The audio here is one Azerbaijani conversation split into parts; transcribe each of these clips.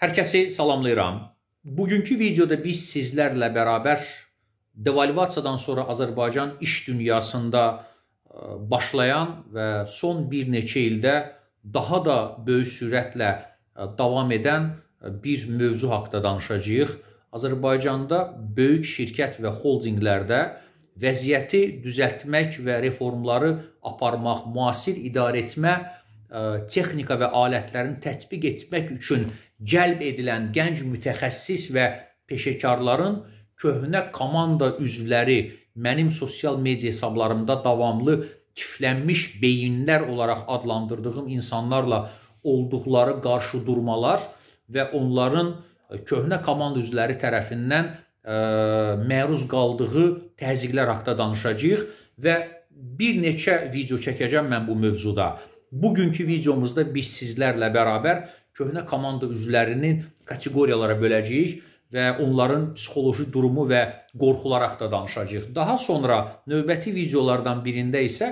Hər kəsi salamlayıram. Bugünkü videoda biz sizlərlə bərabər devalvasiyadan sonra Azərbaycan iş dünyasında e, başlayan və son bir neçə ildə daha da böyük sürətlə e, davam edən e, bir mövzu haqqında danışacağıq. Azərbaycanda böyük şirkət və holdinqlərdə vəziyyəti düzəltmək və reformları aparmaq, müasir idarəetmə texnika və alətlərini tətbiq etmək üçün cəlb edilən gənc mütəxəssis və peşəkarların köhnə komanda üzvləri mənim sosial media hesablarımda davamlı kiflənmiş beyinlər olaraq adlandırdığım insanlarla olduqları qarşıdurmalar və onların e, köhnə komanda üzvləri tərəfindən ə, e, məruz qaldığı təzyiqlər haqqında danışacağıq və bir neçə video çəkəcəm mən bu mövzuda. Bugünkü videomuzda biz sizlərlə bərabər köhnə komanda üzvlərinin kateqoriyalara böləcəyik və onların psixoloji durumu və qorxuları haqqında danışacağıq. Daha sonra növbəti videolardan birində isə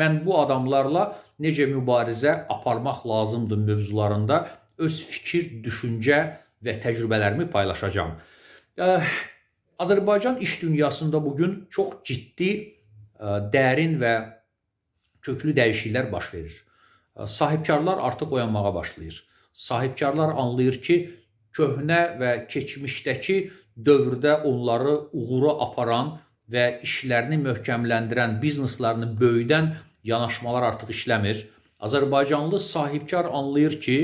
mən bu adamlarla necə mübarizə aparmaq lazımdır mövzularında öz fikir, düşüncə və təcrübələrimi paylaşacağam. Azərbaycan iş dünyasında bu gün çox ciddi, dərin və köklü dəyişikliklər baş verir. Sahibkarlar artıq oyanmağa başlayır sahibkarlar anlayır ki, köhnə və keçmişdəki dövrdə onları uğura aparan və işlərini möhkəmləndirən, bizneslərini böyüdən yanaşmalar artıq işləmir. Azərbaycanlı sahibkar anlayır ki,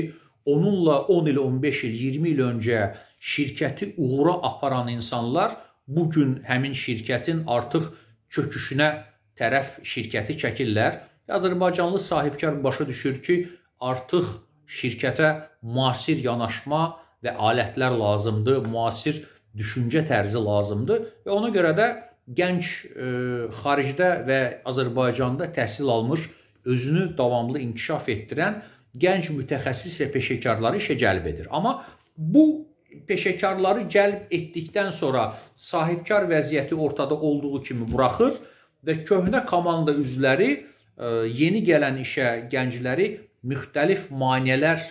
onunla 10 il, 15 il, 20 il öncə şirkəti uğura aparan insanlar bu gün həmin şirkətin artıq çöküşünə tərəf şirkəti çəkirlər. Azərbaycanlı sahibkar başa düşür ki, artıq şirkətə müasir yanaşma və alətlər lazımdır, müasir düşüncə tərzi lazımdır və ona görə də gənc e, xaricdə və Azərbaycanda təhsil almış, özünü davamlı inkişaf etdirən gənc mütəxəssis və peşəkarları işə cəlb edir. Amma bu peşəkarları cəlb etdikdən sonra sahibkar vəziyyəti ortada olduğu kimi buraxır və köhnə komanda üzvləri e, yeni gələn işə gəncləri müxtəlif maneələr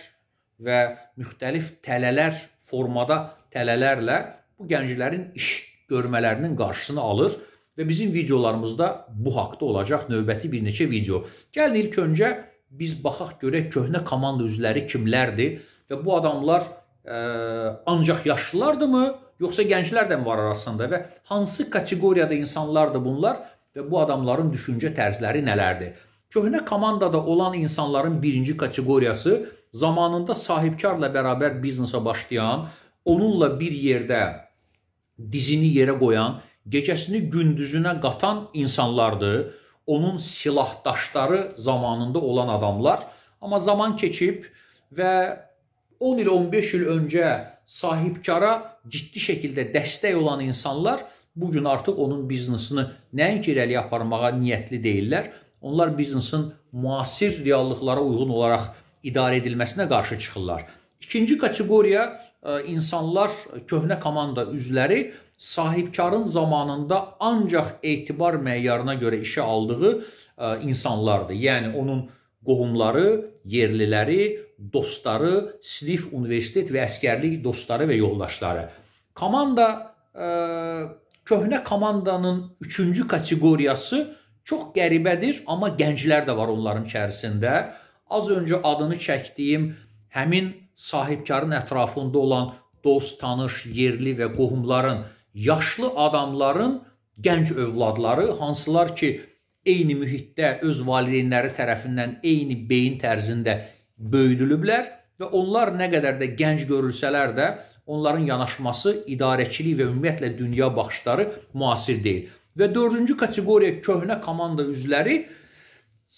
və müxtəlif tələlər formada tələlərlə bu gənclərin iş görmələrinin qarşısını alır və bizim videolarımızda bu haqqda olacaq növbəti bir neçə video. Gəlin ilk öncə biz baxaq görək köhnə komanda üzvləri kimlərdir və bu adamlar ə, e, ancaq yaşlılardırmı, yoxsa gənclər də var arasında və hansı kateqoriyada insanlardır bunlar və bu adamların düşüncə tərzləri nələrdir? Köhnə komandada olan insanların birinci kateqoriyası zamanında sahibkarla bərabər biznesə başlayan, onunla bir yerdə dizini yerə qoyan, gecəsini gündüzünə qatan insanlardır. Onun silahdaşları zamanında olan adamlar. Amma zaman keçib və 10 il, 15 il öncə sahibkara ciddi şəkildə dəstək olan insanlar bu gün artıq onun biznesini nəinki irəli aparmağa niyyətli deyillər, Onlar biznesin müasir reallıqlara uyğun olaraq idarə edilməsinə qarşı çıxırlar. İkinci kateqoriya e, insanlar köhnə komanda üzvləri sahibkarın zamanında ancaq etibar məyarına görə işə aldığı e, insanlardır. Yəni onun qohumları, yerliləri, dostları, sinif, universitet və əskərlik dostları və yoldaşları. Komanda ə, e, köhnə komandanın 3-cü kateqoriyası Çox qəribədir, amma gənclər də var onların içərisində. Az öncə adını çəkdiyim həmin sahibkarın ətrafında olan dost, tanış, yerli və qohumların, yaşlı adamların gənc övladları, hansılar ki, eyni mühitdə öz valideynləri tərəfindən eyni beyin tərzində böyüdülüblər və onlar nə qədər də gənc görülsələr də onların yanaşması, idarəçilik və ümumiyyətlə dünya baxışları müasir deyil. Və dördüncü kateqoriya köhnə komanda üzvləri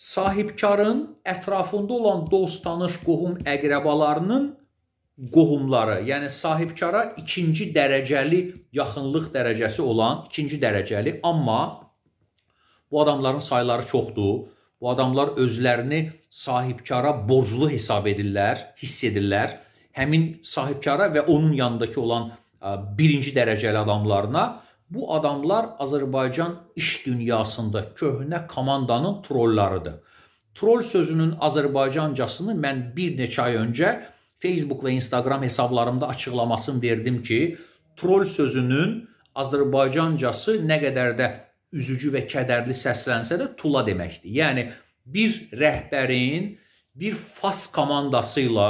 sahibkarın ətrafında olan dost, tanış, qohum, əqrəbalarının qohumları, yəni sahibkara ikinci dərəcəli yaxınlıq dərəcəsi olan, ikinci dərəcəli, amma bu adamların sayları çoxdur. Bu adamlar özlərini sahibkara borclu hesab edirlər, hiss edirlər. Həmin sahibkara və onun yanındakı olan birinci dərəcəli adamlarına Bu adamlar Azərbaycan iş dünyasında köhnə komandanın trollarıdır. Troll sözünün Azərbaycancasını mən bir neçə ay öncə Facebook və Instagram hesablarımda açıqlamasını verdim ki, troll sözünün Azərbaycancası nə qədər də üzücü və kədərli səslənsə də tula deməkdir. Yəni bir rəhbərin bir fas komandası ilə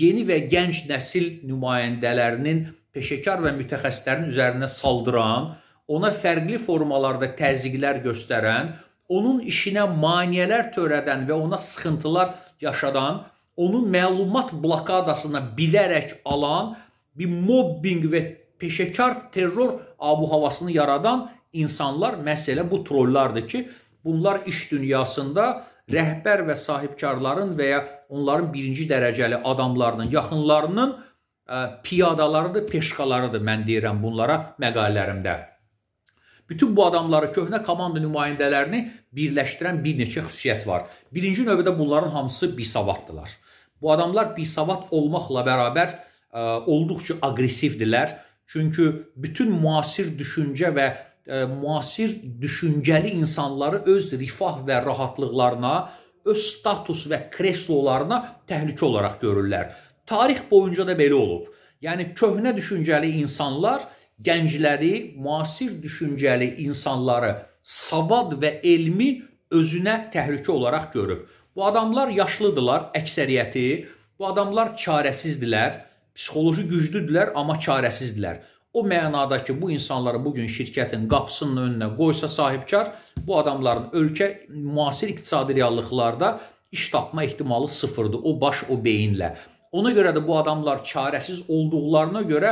yeni və gənc nəsil nümayəndələrinin peşəkar və mütəxəssislərin üzərinə saldıran, ona fərqli formalarda təzyiqlər göstərən, onun işinə maneələr törədən və ona sıxıntılar yaşadan, onu məlumat blokadasına bilərək alan bir mobbing və peşəkar terror abuhavasını yaradan insanlar məhz elə bu trollardır ki, bunlar iş dünyasında rəhbər və sahibkarların və ya onların birinci dərəcəli adamlarının, yaxınlarının piyadalarıdır, peşxalarıdır mən deyirəm bunlara məqalələrimdə. Bütün bu adamları, köhnə komanda nümayəndələrini birləşdirən bir neçə xüsusiyyət var. Birinci növbədə bunların hamısı bisavaddılar. Bu adamlar bisavad olmaqla bərabər ə, olduqca aqressivdilər. Çünki bütün müasir düşüncə və ə, müasir düşüncəli insanları öz rifah və rahatlıqlarına, öz status və kreslolarına təhlükə olaraq görürlər. Tarix boyunca da belə olub. Yəni köhnə düşüncəli insanlar gəncləri, müasir düşüncəli insanları savad və elmi özünə təhlükə olaraq görüb. Bu adamlar yaşlıdılar əksəriyyəti. Bu adamlar çarəsizdilər, psixoloji güclüdülər, amma çarəsizdilər. O mənada ki, bu insanları bu gün şirkətin qapısının önünə qoysa sahibkar, bu adamların ölkə müasir iqtisadi reallıqlarda iş tapma ehtimalı sıfırdır. O baş, o beyinlə. Ona görə də bu adamlar çarəsiz olduqlarına görə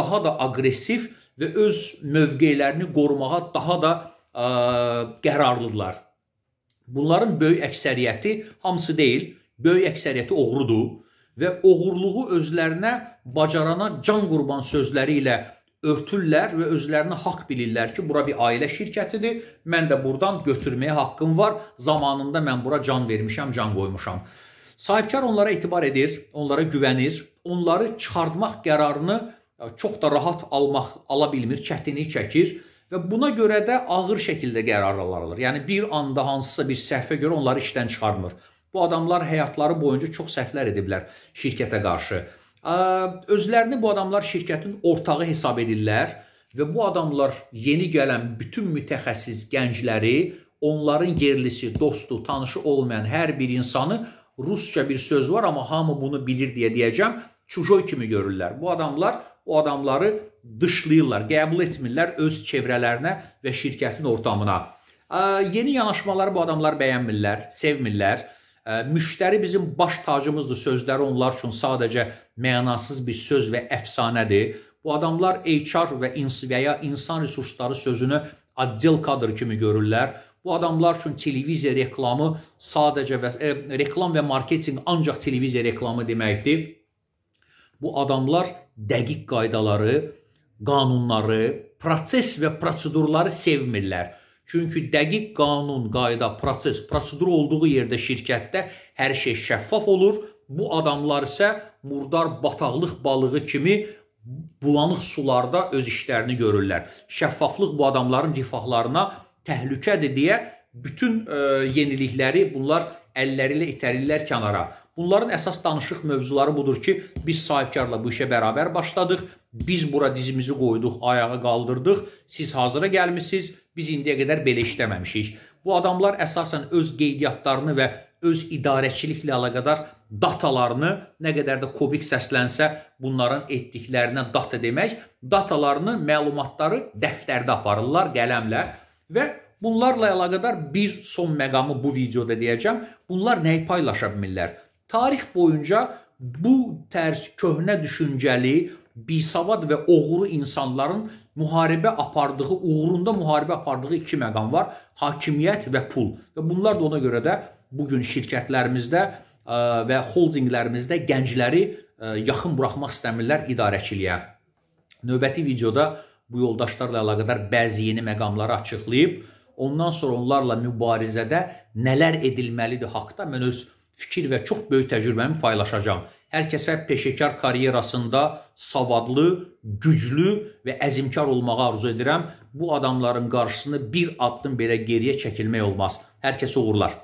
daha da aqressiv və öz mövqeylərini qorumağa daha da ə, qərarlıdırlar. Bunların böyük əksəriyyəti hamısı deyil, böyük əksəriyyəti oğrudur və oğurluğu özlərinə bacarana can qurban sözləri ilə örtürlər və özlərinə haqq bilirlər ki, bura bir ailə şirkətidir. Mən də burdan götürməyə haqqım var. Zamanında mən bura can vermişəm, can qoymuşam. Sahibkar onlara etibar edir, onlara güvənir, onları çıxartmaq qərarını e, çox da rahat almaq ala bilmir, çətinlik çəkir və buna görə də ağır şəkildə qərar alırlar. Yəni bir anda hansısa bir səhvə görə onları işdən çıxarmır. Bu adamlar həyatları boyunca çox səhvlər ediblər şirkətə qarşı. E, özlərini bu adamlar şirkətin ortağı hesab edirlər və bu adamlar yeni gələn bütün mütəxəssis gəncləri, onların yerlisi, dostu, tanışı olmayan hər bir insanı rusca bir söz var amma hamı bunu bilir deyə deyəcəm. Çujoy kimi görürlər. Bu adamlar o adamları dışlayırlar, qəbul etmirlər öz çevrələrinə və şirkətin ortamına. E, yeni yanaşmaları bu adamlar bəyənmirlər, sevmirlər. E, müştəri bizim baş tacımızdır. Sözləri onlar üçün sadəcə mənasız bir söz və əfsanədir. Bu adamlar HR və ins və ya insan resursları sözünü отдел kadr kimi görürlər. Bu adamlar üçün televiziya reklamı sadəcə və, e, reklam və marketinq ancaq televiziya reklamı deməkdir. Bu adamlar dəqiq qaydaları, qanunları, proses və prosedurları sevmirlər. Çünki dəqiq qanun, qayda, proses, prosedur olduğu yerdə şirkətdə hər şey şəffaf olur. Bu adamlar isə murdar bataqlıq balığı kimi bulanıq sularda öz işlərini görürlər. Şəffaflıq bu adamların rifahlarına təhlükədir deyə bütün e, yenilikləri bunlar əlləri ilə itəlirlər kənara. Bunların əsas danışıq mövzuları budur ki, biz sahibkarla bu işə bərabər başladıq. Biz bura dizimizi qoyduq, ayağa qaldırdıq. Siz hazıra gəlmisiniz. Biz indiyə qədər belə işləməmişik. Bu adamlar əsasən öz qeydiyyatlarını və öz idarəçiliklə əlaqədar datalarını nə qədər də kubik səslənsə, bunların etdiklərinə data demək, datalarını, məlumatları dəftərdə aparırlar qələmlə Və bunlarla əlaqədar bir son məqamı bu videoda deyəcəm. Bunlar nəyi paylaşa bilmirlər? Tarix boyunca bu tərs köhnə düşüncəli, bisavad və oğru insanların müharibə apardığı, uğrunda müharibə apardığı iki məqam var: hakimiyyət və pul. Və bunlar da ona görə də bu gün şirkətlərimizdə e, və holdinqlərimizdə gəncləri e, yaxın buraxmaq istəmirlər idarəçiliyə. Növbəti videoda bu yoldaşlarla əlaqədar bəzi yeni məqamları açıqlayıb, ondan sonra onlarla mübarizədə nələr edilməlidir haqqda mən öz fikir və çox böyük təcrübəmi paylaşacağam. Hər kəsə peşəkar karyerasında savadlı, güclü və əzimkar olmağı arzu edirəm. Bu adamların qarşısını bir addım belə geriyə çəkilmək olmaz. Hər kəsə uğurlar.